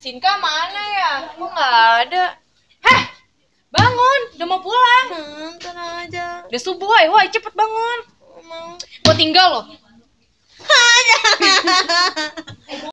Sinka mana ya? Kok nggak ada? Heh, bangun, udah mau pulang. Hmm, tenang aja. Udah subuh, woi, cepet bangun. Mau tinggal loh.